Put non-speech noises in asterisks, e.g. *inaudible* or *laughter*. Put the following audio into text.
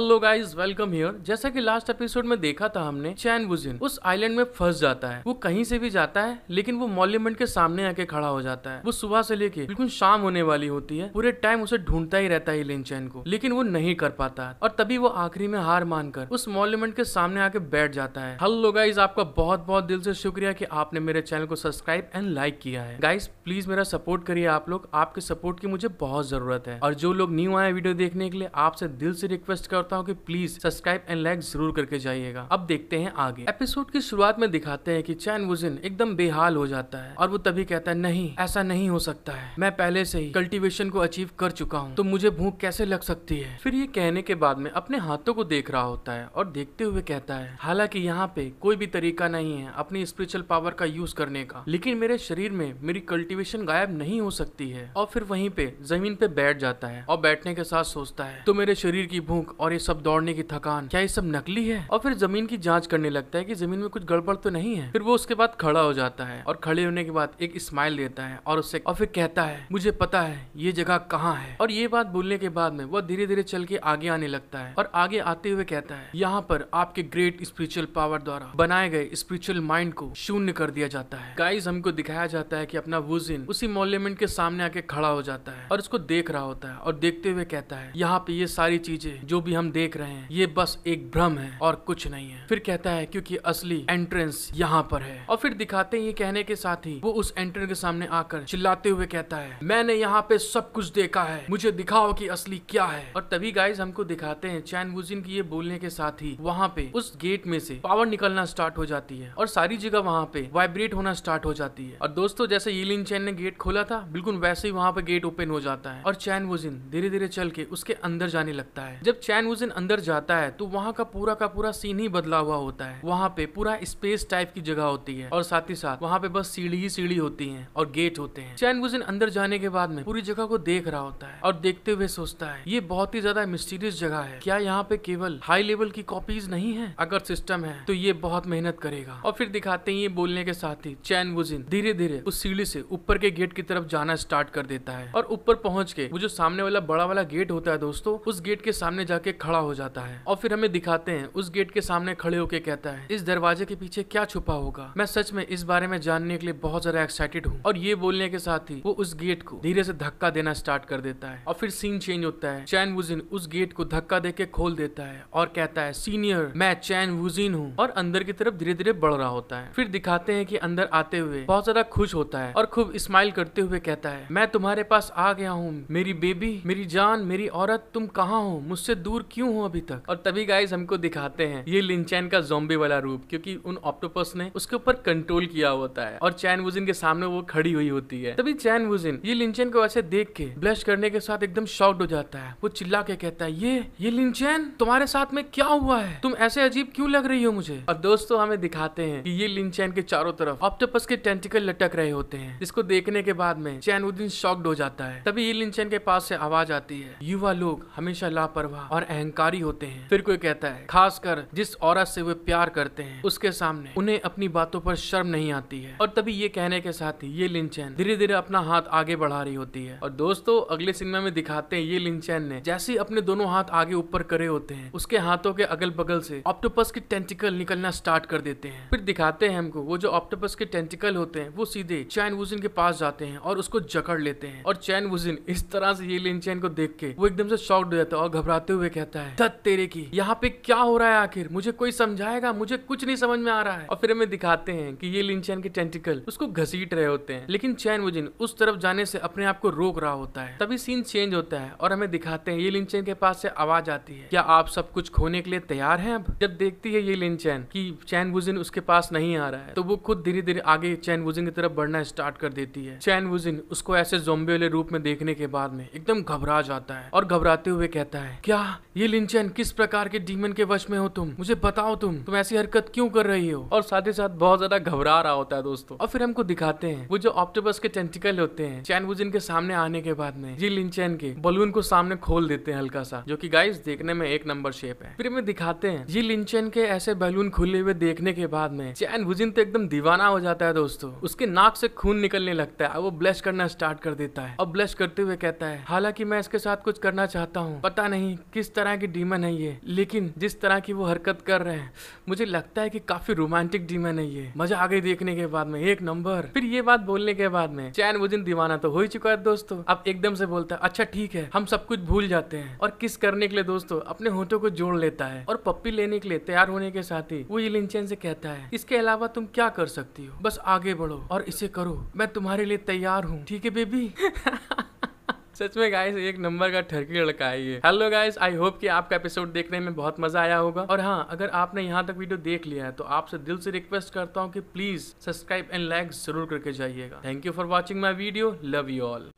hello guys welcome here जैसा कि last episode में देखा था हमने चैन बुजिन उस आइलैंड में फंस जाता है वो कहीं से भी जाता है लेकिन वो मॉल्यूमेंट के सामने आके खड़ा हो जाता है वो सुबह से लेके बिल्कुल शाम होने वाली होती है पूरे टाइम उसे ढूंढता ही रहता है लेन चैन को लेकिन वो नहीं कर पाता है और तभी वो आखिरी में हार मानकर उस मॉल्यूमेंट के सामने आके बैठ जाता है हेलो गाइज आपका बहुत बहुत दिल से शुक्रिया की आपने मेरे चैनल को सब्सक्राइब एंड लाइक किया है गाइज प्लीज मेरा सपोर्ट करिए आप लोग आपके सपोर्ट की मुझे बहुत जरूरत है और जो लोग न्यू आए वीडियो देखने के लिए आपसे दिल से रिक्वेस्ट कर करता हूँ कि प्लीज सब्सक्राइब एंड लाइक जरूर करके जाइएगा अब देखते हैं आगे एपिसोड की शुरुआत में दिखाते हैं कि चैन वुजिन एकदम बेहाल हो जाता है और वो तभी कहता है नहीं ऐसा नहीं हो सकता है मैं पहले से ही कल्टिवेशन को अचीव कर चुका हूँ तो मुझे भूख कैसे लग सकती है फिर ये कहने के बाद में अपने हाथों को देख रहा होता है और देखते हुए कहता है हालांकि यहाँ पे कोई भी तरीका नहीं है अपनी स्पिरिचुअल पावर का यूज करने का लेकिन मेरे शरीर में मेरी कल्टीवेशन गायब नहीं हो सकती है और फिर वहीं पे जमीन पे बैठ जाता है और बैठने के साथ सोचता है तो मेरे शरीर की भूख और और ये सब दौड़ने की थकान क्या ये सब नकली है और फिर जमीन की जाँच करने लगता है की जमीन में कुछ गड़बड़ तो नहीं है फिर वो उसके बाद खड़ा हो जाता है और खड़े होने के बाद एक स्माइल देता है और उससे और फिर कहता है मुझे पता है ये जगह कहाँ है और ये बात बोलने के बाद में वह धीरे धीरे चल के आगे आने लगता है और आगे आते हुए कहता है यहाँ पर आपके ग्रेट स्पिरिचुअल पावर द्वारा बनाए गए स्पिरिचुअल माइंड को शून्य कर दिया जाता है गाइज हमको दिखाया जाता है की अपना वुजिन उसी मोल्यूमेंट के सामने आके खड़ा हो जाता है और उसको देख रहा होता है और देखते हुए कहता है यहाँ पे ये सारी चीजें जो भी हम देख रहे हैं ये बस एक भ्रम है और कुछ नहीं है फिर कहता है क्योंकि असली एंट्रेंस यहाँ पर है और फिर दिखाते ये कहने के साथ ही वो उस एंट्रेंस के सामने आकर चिल्लाते हुए कहता है मैंने यहाँ पे सब कुछ देखा है मुझे दिखाओ की असली क्या है और तभी गाइज हमको दिखाते हैं चैन बुजिन की ये बोलने के साथ ही वहाँ पे उस गेट में से पावर निकलना स्टार्ट हो जाती है और सारी जगह वहाँ पे वाइब्रेट होना स्टार्ट हो जाती है और दोस्तों जैसे यीलिन चैन ने गेट खोला था बिल्कुल वैसे ही वहाँ पे गेट ओपन हो जाता है और चैन वुजिन धीरे धीरे चल के उसके अंदर जाने लगता है जब चैन न्यूजन अंदर जाता है तो वहाँ का पूरा का पूरा सीन ही बदला हुआ होता है वहाँ पे पूरा स्पेस टाइप की जगह होती है और साथ ही साथ वहाँ पे बस सीढ़ी ही सीढ़ी होती है और गेट होते हैं चैन वुजन अंदर जाने के बाद में पूरी जगह को देख रहा होता है और देखते हुए सोचता है ये बहुत ही ज्यादा मिस्टीरियस जगह है क्या यहाँ पे केवल हाई लेवल की कॉपीज नहीं है अगर सिस्टम है तो ये बहुत मेहनत करेगा और फिर दिखाते हैं ये बोलने के साथ ही चैन वुजिन धीरे धीरे उस सीढ़ी से ऊपर के गेट की तरफ जाना स्टार्ट कर देता है और ऊपर पहुंच के वो जो सामने वाला बड़ा वाला गेट होता है दोस्तों उस गेट के सामने जाके खड़ा हो जाता है और फिर हमें दिखाते हैं उस गेट के सामने खड़े होके कहता है इस दरवाजे के पीछे क्या छुपा होगा मैं सच में इस बारे में जानने के लिए बहुत ज्यादा एक्साइटेड हूँ और ये बोलने के साथ ही वो उस गेट को धीरे से धक्का देना स्टार्ट कर देता है और फिर सीन चेंज होता है चैन वुजिन उस गेट को धक्का दे के खोल देता है और कहता है सीनियर मैं चैन वुजिन हूँ और अंदर की तरफ धीरे धीरे बढ़ रहा होता है फिर दिखाते हैं की अंदर आते हुए बहुत ज्यादा खुश होता है और खूब स्माइल करते हुए कहता है मैं तुम्हारे पास आ गया हूँ मेरी बेबी मेरी जान मेरी औरत तुम कहाँ हो मुझसे दूर क्यों हो अभी तक और तभी गाइज हमको दिखाते हैं ये लिंचैन का जोम्बे वाला रूप क्योंकि उन ऑक्टोपस ने उसके ऊपर कंट्रोल किया होता है और चैन वुजिन के सामने वो खड़ी हुई होती है तभी चैन वुजिन ये लिंचैन को ऐसे देख के ब्लश करने के साथ एकदम शॉक्ड हो जाता है वो चिल्ला के कहता है ये ये लिंचैन तुम्हारे साथ में क्या हुआ है तुम ऐसे अजीब क्यों लग रही हो मुझे और दोस्तों हमें दिखाते हैं कि ये लिंचैन के चारों तरफ ऑक्टोपस के टेंटिकल लटक रहे होते हैं जिसको देखने के बाद में चैन वुजिन शॉक्ड हो जाता है तभी ये लिंचैन के पास से आवाज आती है युवा लोग हमेशा लापरवाह और अहंकारी होते हैं फिर कोई कहता है खासकर जिस औरत से वे प्यार करते हैं उसके सामने उन्हें अपनी बातों पर शर्म नहीं आती है और तभी ये कहने के साथ ही ये लिंचैन धीरे धीरे अपना हाथ आगे बढ़ा रही होती है और दोस्तों अगले सिनेमा में दिखाते हैं ये लिंचैन ने जैसे अपने दोनों हाथ आगे ऊपर करे होते हैं उसके हाथों के अगल बगल से ऑप्टोपस के टेंटिकल निकलना स्टार्ट कर देते हैं फिर दिखाते हैं हमको वो जो ऑप्टोपस के टेंटिकल होते हैं वो सीधे चैन वुजिन के पास जाते हैं और उसको जकड़ लेते हैं और चैन वुजिन इस तरह से ये लिंचैन को देख के वो एकदम से शॉक्ड हो जाता है और घबराते हुए कहते लगता है धत तेरे की यहाँ पे क्या हो रहा है आखिर मुझे कोई समझाएगा मुझे कुछ नहीं समझ में आ रहा है और फिर हमें दिखाते हैं कि ये लिनचैन के टेंटिकल उसको घसीट रहे होते हैं लेकिन चैन वो उस तरफ जाने से अपने आप को रोक रहा होता है तभी सीन चेंज होता है और हमें दिखाते हैं ये लिनचैन के पास से आवाज आती है क्या आप सब कुछ खोने के लिए तैयार है अब जब देखती है ये लिनचैन की चैन वुजिन उसके पास नहीं आ रहा है तो वो खुद धीरे धीरे आगे चैन वुजिन की तरफ बढ़ना स्टार्ट कर देती है चैन वुजिन उसको ऐसे जोम्बे वाले रूप में देखने के बाद में एकदम घबरा जाता है और घबराते हुए कहता है क्या ये लिंचन किस प्रकार के डीमन के वश में हो तुम मुझे बताओ तुम तुम ऐसी हरकत क्यों कर रही हो और साथ ही साथ बहुत ज्यादा घबरा रहा होता है दोस्तों और फिर हमको दिखाते हैं वो जो ऑप्टोबस के टेंटिकल होते हैं चैन वो के सामने आने के बाद में जी लिंचन के बलून को सामने खोल देते हैं हल्का सा जो की गाइस देखने में एक नंबर शेप है फिर हमें दिखाते हैं जी लिंचन के ऐसे बैलून खुले हुए देखने के बाद में चैन भुजिन तो एकदम दीवाना हो जाता है दोस्तों उसके नाक से खून निकलने लगता है वो ब्लश करना स्टार्ट कर देता है और ब्लश करते हुए कहता है हालांकि मैं इसके साथ कुछ करना चाहता हूँ पता नहीं किस तरह तरह के डीमन है ये लेकिन जिस तरह की वो हरकत कर रहे हैं मुझे लगता है कि काफी रोमांटिक डीमन है ये मजा आ गई देखने के बाद में एक नंबर फिर ये बात बोलने के बाद में चैन वो दिन दीवाना तो हो ही चुका है दोस्तों अब एकदम से बोलता है अच्छा ठीक है हम सब कुछ भूल जाते हैं और किस करने के लिए दोस्तों अपने होटो को जोड़ लेता है और पप्पी लेने के लिए तैयार होने के साथ ही वो चैन से कहता है इसके अलावा तुम क्या कर सकती हो बस आगे बढ़ो और इसे करो मैं तुम्हारे लिए तैयार हूँ ठीक है बेबी *laughs* सच में गाइस एक नंबर का ठरकी लड़का है ये हेलो गाइस आई होप कि आपका एपिसोड देखने में बहुत मजा आया होगा और हाँ अगर आपने यहाँ तक वीडियो देख लिया है तो आपसे दिल से रिक्वेस्ट करता हूँ कि प्लीज सब्सक्राइब एंड लाइक जरूर करके जाइएगा thank you for watching my video love you all